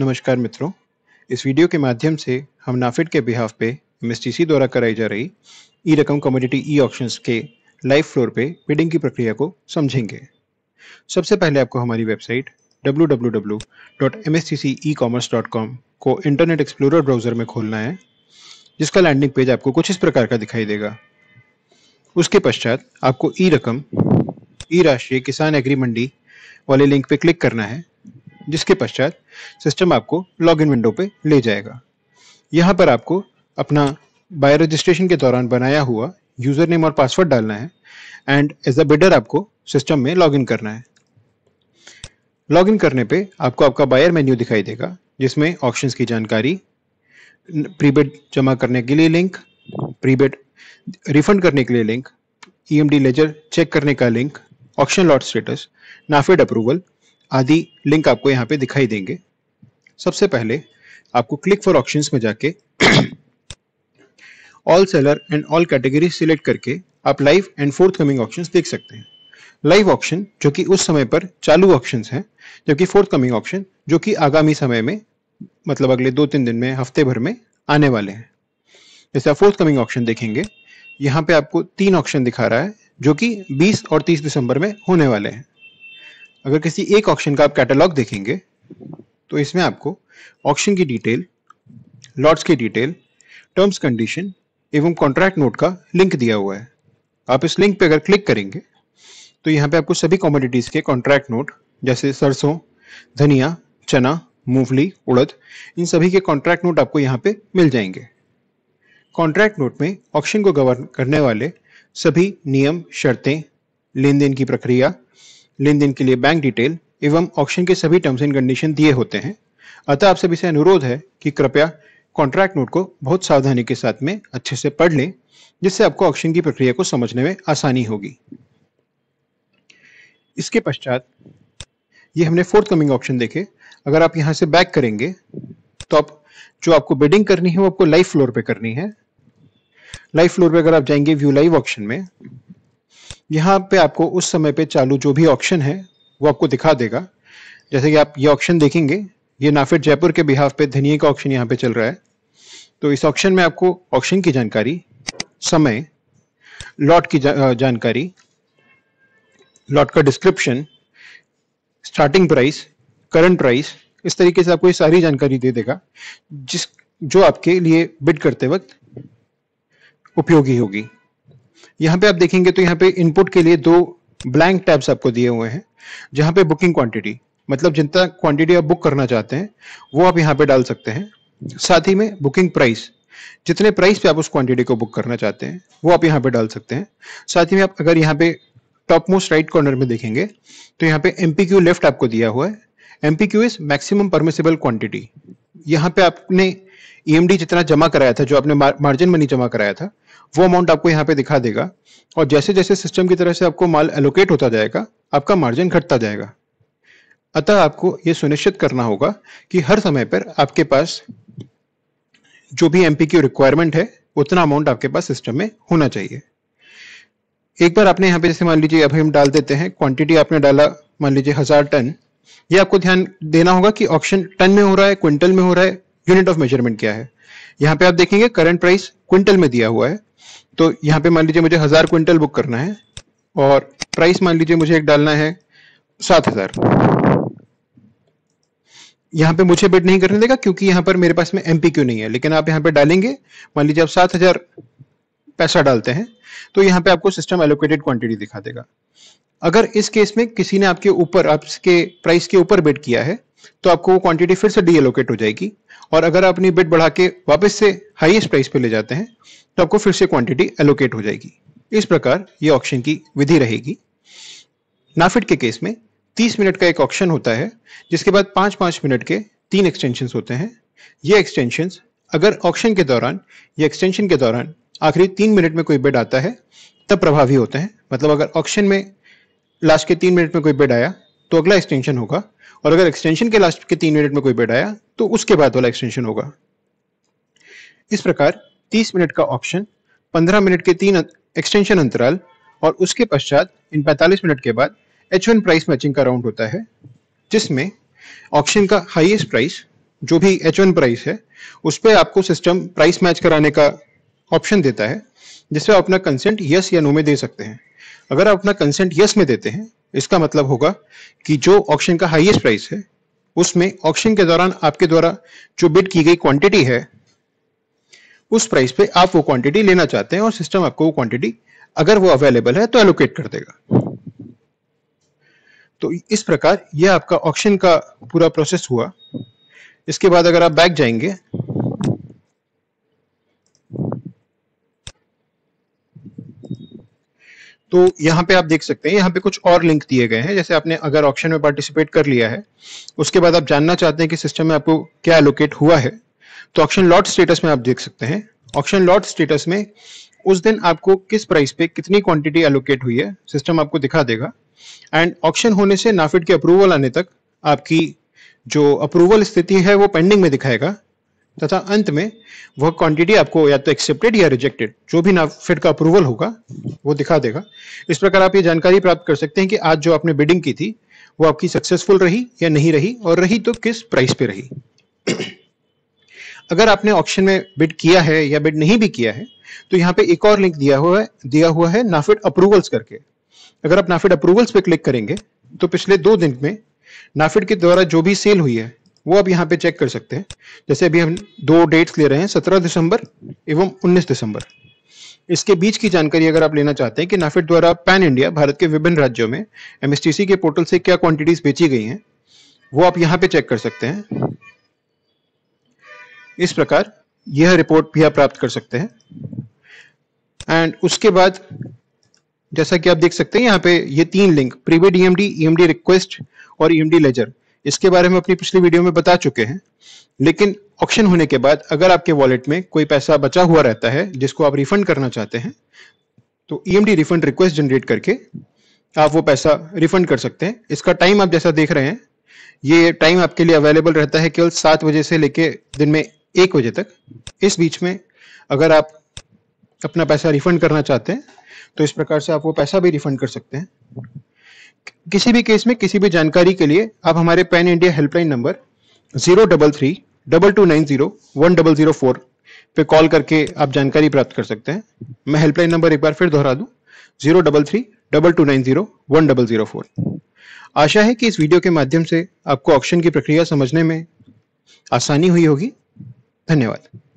नमस्कार मित्रों इस वीडियो के माध्यम से हम नाफेड के बिहाफ पे एम द्वारा कराई जा रही e Rakam commodity e auction के लाइव फ्लोर पे बिडिंग की प्रक्रिया को समझेंगे सबसे पहले आपको हमारी वेबसाइट www.mstcecommerce.com को इंटरनेट एक्सप्लोरर ब्राउज़र में खोलना है जिसका लैंडिंग पेज आपको कुछ इस प्रकार का दिखाई देगा उसके पश्चात आपको ई रकम ई राष्ट्रीय किसान एग्री मंडी वाले लिंक पे क्लिक करना है जिसके पश्चात सिस्टम आपको लॉगिन विंडो पे ले जाएगा यहाँ पर आपको अपना बायो रजिस्ट्रेशन के दौरान बनाया हुआ यूज़र नेम और पासवर्ड डालना है एंड एज अ बिडर आपको सिस्टम में लॉगिन करना है लॉगिन करने पे आपको आपका बायर मेन्यू दिखाई देगा जिसमें ऑप्शंस की जानकारी प्रीबेड जमा करने के लिए लिंक प्रीबेड रिफंड करने के लिए लिंक ईएमडी लेजर चेक करने का link auction lot status NAFED approval आदि लिंक आपको यहाँ पे दिखाई देंगे सबसे पहले आपको क्लिक फॉर ऑप्शन में जाके all seller and all category select करके आप live and forthcoming auction देख सकते हैं लाइव ऑप्शन जो कि उस समय पर चालू ऑप्शन हैं जबकि फोर्थ कमिंग ऑप्शन जो कि आगामी समय में मतलब अगले दो तीन दिन में हफ्ते भर में आने वाले हैं जैसे आप फोर्थ कमिंग ऑप्शन देखेंगे यहाँ पे आपको तीन ऑप्शन दिखा रहा है जो कि 20 और 30 दिसंबर में होने वाले हैं अगर किसी एक ऑक्शन का आप कैटलॉग देखेंगे तो इसमें आपको ऑक्शन की डिटेल लॉट्स की डिटेल टर्म्स कंडीशन एवं कॉन्ट्रैक्ट नोट का लिंक दिया हुआ है आप इस लिंक पे अगर क्लिक करेंगे तो यहाँ पे आपको सभी कॉमोडिटीज़ के कॉन्ट्रैक्ट नोट जैसे सरसों धनिया चना मूंगफली उड़द इन सभी के कॉन्ट्रैक्ट नोट आपको यहाँ पे मिल जाएंगे कॉन्ट्रैक्ट नोट में ऑप्शन को गवर्न करने वाले सभी नियम शर्तें लेन देन की प्रक्रिया लेन देन के लिए बैंक डिटेल एवं ऑप्शन के सभी टर्म्स एंड कंडीशन दिए होते हैं अतः आप सभी से अनुरोध है कि कृपया कॉन्ट्रैक्ट नोट को बहुत सावधानी के साथ में अच्छे से पढ़ लें जिससे आपको ऑप्शन की प्रक्रिया को समझने में आसानी होगी इसके पश्चात ये हमने फोर्थ कमिंग ऑप्शन देखे अगर आप यहाँ से बैक करेंगे तो आप जो आपको बिडिंग करनी है वो आपको लाइव फ्लोर पे करनी है लाइव फ्लोर पे अगर आप जाएंगे व्यू लाइव ऑप्शन में यहाँ पे आपको उस समय पे चालू जो भी ऑप्शन है वो आपको दिखा देगा जैसे कि आप ये ऑप्शन देखेंगे ये नाफिड जयपुर के बिहाफ पे धनिए का ऑप्शन यहाँ पे चल रहा है तो इस ऑप्शन में आपको ऑप्शन की जानकारी समय लॉट की जा, जानकारी लॉट का description starting price current price इस तरीके से आपको ये सारी जानकारी दे देगा जिस जो आपके लिए बिड करते वक्त उपयोगी होगी यहाँ पे आप देखेंगे तो यहाँ पे इनपुट के लिए दो ब्लैंक टैब्स आपको दिए हुए हैं जहाँ पे बुकिंग क्वांटिटी मतलब जितना क्वांटिटी आप बुक करना चाहते हैं वो आप यहाँ पे डाल सकते हैं साथ ही में बुकिंग प्राइस जितने प्राइस पे आप उस क्वांटिटी को बुक करना चाहते हैं वो आप यहाँ पे डाल सकते हैं साथ ही में आप अगर यहाँ पे टॉप मोस्ट राइट कॉर्नर में देखेंगे तो यहाँ पे एम लेफ्ट आपको दिया हुआ है M P Q is maximum permissible quantity यहाँ पे आपने ईएमडी e जितना जमा कराया था जो आपने मार्जिन मनी जमा कराया था वो अमाउंट आपको यहाँ पे दिखा देगा और जैसे जैसे सिस्टम की तरफ से आपको माल एलोकेट होता जाएगा आपका मार्जिन घटता जाएगा अतः आपको ये सुनिश्चित करना होगा कि हर समय पर आपके पास जो भी एमपी की रिक्वायरमेंट है उतना अमाउंट आपके पास सिस्टम में होना चाहिए एक बार आपने यहाँ पे जैसे मान लीजिए अभी हम डाल देते हैं क्वांटिटी आपने डाला मान लीजिए हजार टन ये आपको ध्यान देना होगा कि ऑप्शन टन में हो रहा है क्विंटल में हो रहा है यूनिट ऑफ मेजरमेंट क्या है यहाँ पे आप देखेंगे करंट प्राइस क्विंटल में दिया हुआ है तो यहाँ पे मान लीजिए मुझे हजार क्विंटल बुक करना है और प्राइस मान लीजिए मुझे एक डालना है सात हजार यहाँ पे मुझे बिड नहीं करने देगा क्योंकि यहाँ पर मेरे पास में क्यू नहीं है लेकिन आप यहाँ पे डालेंगे मान लीजिए आप सात हजार पैसा डालते हैं तो यहाँ पे आपको सिस्टम एलोकेटेड क्वांटिटी दिखा देगा अगर इस केस में किसी ने आपके ऊपर आपके प्राइस के ऊपर बिड किया है तो आपको वो क्वांटिटी फिर से डीएलोकेट हो जाएगी और अगर आप अपनी बिट बढ़ा के वापस से हाईएस्ट प्राइस पे ले जाते हैं तो आपको फिर से क्वांटिटी एलोकेट हो जाएगी इस प्रकार ये ऑप्शन की विधि रहेगी नाफिट के केस में 30 मिनट का एक ऑप्शन होता है जिसके बाद पाँच पाँच मिनट के तीन एक्सटेंशन होते हैं ये एक्सटेंशन अगर ऑप्शन के दौरान या एक्सटेंशन के दौरान आखिरी तीन मिनट में कोई बेड आता है तब प्रभावी होते हैं मतलब अगर ऑप्शन में लास्ट के तीन मिनट में कोई बेड आया तो अगला एक्सटेंशन होगा और अगर एक्सटेंशन के लास्ट के तीन मिनट में कोई बेड आया तो उसके बाद वाला एक्सटेंशन होगा इस प्रकार 30 मिनट का ऑप्शन 15 मिनट के तीन एक्सटेंशन अंतराल और उसके पश्चात इन 45 मिनट के बाद एच वन प्राइस मैचिंग का राउंड होता है जिसमें ऑप्शन का हाइएस्ट प्राइस जो भी एच वन प्राइस है उस पर आपको सिस्टम प्राइस मैच कराने का ऑप्शन देता है आप अपना कंसेंट यस या नो में दे सकते हैं अगर आप अपना कंसेंट यस में देते हैं इसका मतलब होगा कि जो ऑप्शन का हाईएस्ट प्राइस है उसमें ऑप्शन के दौरान आपके द्वारा जो बिड की गई क्वांटिटी है उस प्राइस पे आप वो क्वांटिटी लेना चाहते हैं और सिस्टम आपको वो क्वांटिटी अगर वो अवेलेबल है तो एलोकेट कर देगा तो इस प्रकार ये आपका ऑप्शन का पूरा प्रोसेस हुआ इसके बाद अगर आप बैक जाएंगे तो यहाँ पे आप देख सकते हैं यहाँ पे कुछ और लिंक दिए गए हैं जैसे आपने अगर ऑप्शन में पार्टिसिपेट कर लिया है उसके बाद आप जानना चाहते हैं कि सिस्टम में आपको क्या एलोकेट हुआ है तो ऑप्शन लॉट स्टेटस में आप देख सकते हैं ऑप्शन लॉट स्टेटस में उस दिन आपको किस प्राइस पे कितनी क्वांटिटी एलोकेट हुई है सिस्टम आपको दिखा देगा एंड ऑप्शन होने से नाफिड के अप्रूवल आने तक आपकी जो अप्रूवल स्थिति है वो पेंडिंग में दिखाएगा तथा अंत में वह क्वांटिटी आपको या तो एक्सेप्टेड या रिजेक्टेड जो भी ना फिट का अप्रूवल होगा वो दिखा देगा इस प्रकार आप ये जानकारी प्राप्त कर सकते हैं कि आज जो आपने बिडिंग की थी वो आपकी सक्सेसफुल रही या नहीं रही और रही तो किस प्राइस पे रही अगर आपने ऑप्शन में बिड किया है या बिड नहीं भी किया है तो यहाँ पे एक और लिंक दिया हुआ है दिया हुआ है नाफिड अप्रूवल्स करके अगर आप नाफिड अप्रूवल्स पे क्लिक करेंगे तो पिछले दो दिन में नाफिड के द्वारा जो भी सेल हुई है वो आप यहाँ पे चेक कर सकते हैं जैसे अभी हम दो डेट्स ले रहे हैं सत्रह दिसंबर एवं उन्नीस दिसंबर इसके बीच की जानकारी अगर आप लेना चाहते हैं कि नाफेड द्वारा पैन इंडिया भारत के विभिन्न राज्यों में एमएसटीसी के पोर्टल से क्या क्वांटिटीज बेची गई हैं वो आप यहाँ पे चेक कर सकते हैं इस प्रकार यह रिपोर्ट भी आप प्राप्त कर सकते हैं एंड उसके बाद जैसा कि आप देख सकते हैं यहाँ पे ये तीन लिंक प्रीवे डीएमडी ईएमडी रिक्वेस्ट और ईएमडी e लेजर इसके बारे में अपनी पिछली वीडियो में बता चुके हैं लेकिन ऑप्शन होने के बाद अगर आपके वॉलेट में कोई पैसा बचा हुआ रहता है जिसको आप रिफंड करना चाहते हैं तो ई रिफंड रिक्वेस्ट जनरेट करके आप वो पैसा रिफंड कर सकते हैं इसका टाइम आप जैसा देख रहे हैं ये टाइम आपके लिए अवेलेबल रहता है केवल सात बजे से लेके दिन में एक बजे तक इस बीच में अगर आप अपना पैसा रिफंड करना चाहते हैं तो इस प्रकार से आप वो पैसा भी रिफंड कर सकते हैं किसी भी केस में किसी भी जानकारी के लिए आप हमारे pan India helpline number zero double three double two nine zero one double zero four पे कॉल करके आप जानकारी प्राप्त कर सकते हैं मैं हेल्पलाइन नंबर एक बार फिर दोहरा दूं zero double three double two nine zero one double zero four आशा है कि इस वीडियो के माध्यम से आपको ऑप्शन की प्रक्रिया समझने में आसानी हुई होगी धन्यवाद